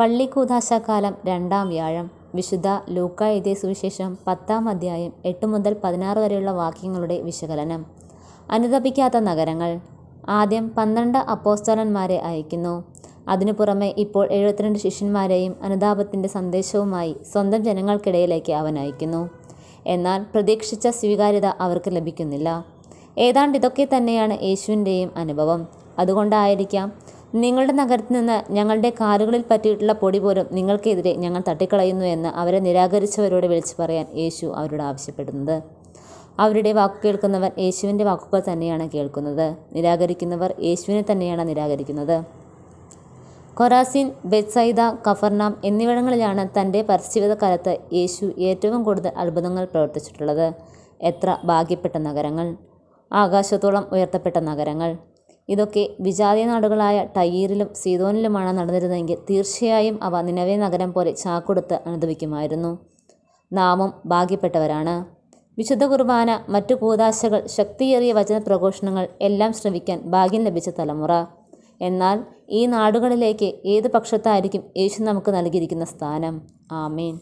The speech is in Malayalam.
പള്ളിക്കൂദാശക്കാലം രണ്ടാം വ്യാഴം വിശുദ്ധ ലൂക്ക എഴുതിയ സുവിശേഷം പത്താം അധ്യായം എട്ട് മുതൽ പതിനാറ് വരെയുള്ള വാക്യങ്ങളുടെ വിശകലനം അനുദപിക്കാത്ത നഗരങ്ങൾ ആദ്യം പന്ത്രണ്ട് അപ്പോസ്തലന്മാരെ അയക്കുന്നു അതിനു പുറമെ ഇപ്പോൾ എഴുപത്തിരണ്ട് ശിഷ്യന്മാരെയും അനുതാപത്തിൻ്റെ സന്ദേശവുമായി സ്വന്തം ജനങ്ങൾക്കിടയിലേക്ക് അവൻ അയക്കുന്നു എന്നാൽ പ്രതീക്ഷിച്ച സ്വീകാര്യത അവർക്ക് ലഭിക്കുന്നില്ല ഏതാണ്ട് ഇതൊക്കെ തന്നെയാണ് യേശുവിൻ്റെയും അനുഭവം അതുകൊണ്ടായിരിക്കാം നിങ്ങളുടെ നഗരത്തിൽ നിന്ന് ഞങ്ങളുടെ കാറുകളിൽ പറ്റിയിട്ടുള്ള പൊടി പോലും നിങ്ങൾക്കെതിരെ ഞങ്ങൾ തട്ടിക്കളയുന്നു എന്ന് അവരെ നിരാകരിച്ചവരോട് വിളിച്ചു പറയാൻ യേശു അവരോട് ആവശ്യപ്പെടുന്നത് അവരുടെ വാക്ക് കേൾക്കുന്നവർ യേശുവിൻ്റെ വാക്കുകൾ തന്നെയാണ് കേൾക്കുന്നത് നിരാകരിക്കുന്നവർ യേശുവിനെ തന്നെയാണ് നിരാകരിക്കുന്നത് കൊറാസിൻ ബെത്സൈദ കഫർനാം എന്നിവിടങ്ങളിലാണ് തൻ്റെ പരസ്യവിത കാലത്ത് യേശു ഏറ്റവും കൂടുതൽ അത്ഭുതങ്ങൾ പ്രവർത്തിച്ചിട്ടുള്ളത് എത്ര ഭാഗ്യപ്പെട്ട നഗരങ്ങൾ ആകാശത്തോളം ഉയർത്തപ്പെട്ട നഗരങ്ങൾ ഇതൊക്കെ വിജാതീയ നാടുകളായ ടയ്യീറിലും സീതോനിലുമാണ് നടന്നിരുന്നതെങ്കിൽ തീർച്ചയായും അവ നിലവേ നഗരം പോലെ ചാക്കൊടുത്ത് അനുഭവിക്കുമായിരുന്നു നാമും ഭാഗ്യപ്പെട്ടവരാണ് വിശുദ്ധ കുർബാന മറ്റു കൂതാശകൾ ശക്തിയേറിയ വചന പ്രഘോഷണങ്ങൾ എല്ലാം ശ്രവിക്കാൻ ഭാഗ്യം ലഭിച്ച തലമുറ എന്നാൽ ഈ നാടുകളിലേക്ക് ഏത് പക്ഷത്തായിരിക്കും യേശു നമുക്ക് നൽകിയിരിക്കുന്ന സ്ഥാനം ആമേൻ